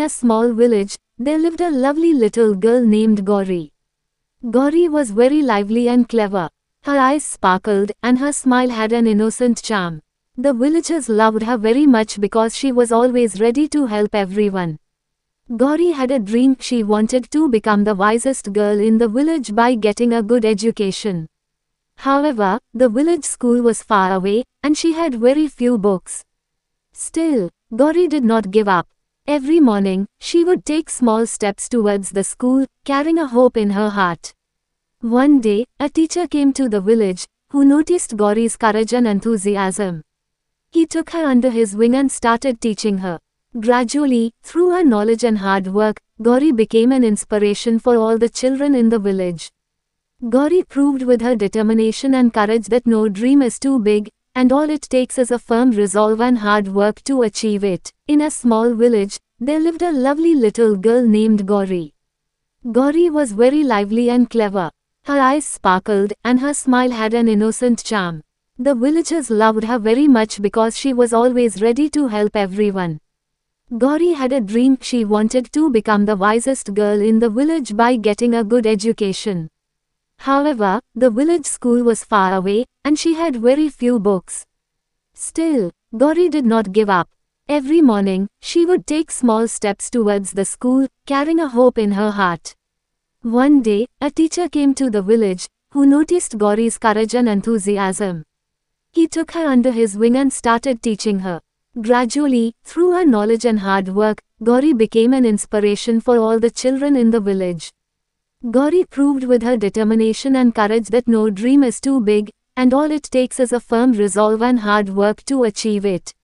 In a small village, there lived a lovely little girl named Gauri. Gauri was very lively and clever. Her eyes sparkled and her smile had an innocent charm. The villagers loved her very much because she was always ready to help everyone. Gauri had a dream she wanted to become the wisest girl in the village by getting a good education. However, the village school was far away, and she had very few books. Still, Gauri did not give up. Every morning, she would take small steps towards the school, carrying a hope in her heart. One day, a teacher came to the village, who noticed Gauri's courage and enthusiasm. He took her under his wing and started teaching her. Gradually, through her knowledge and hard work, Gauri became an inspiration for all the children in the village. Gauri proved with her determination and courage that no dream is too big, and all it takes is a firm resolve and hard work to achieve it. In a small village, there lived a lovely little girl named Gauri. Gauri was very lively and clever. Her eyes sparkled, and her smile had an innocent charm. The villagers loved her very much because she was always ready to help everyone. Gauri had a dream she wanted to become the wisest girl in the village by getting a good education. However, the village school was far away, and she had very few books. Still, Gauri did not give up. Every morning, she would take small steps towards the school, carrying a hope in her heart. One day, a teacher came to the village, who noticed Gauri's courage and enthusiasm. He took her under his wing and started teaching her. Gradually, through her knowledge and hard work, Gauri became an inspiration for all the children in the village. Gauri proved with her determination and courage that no dream is too big, and all it takes is a firm resolve and hard work to achieve it.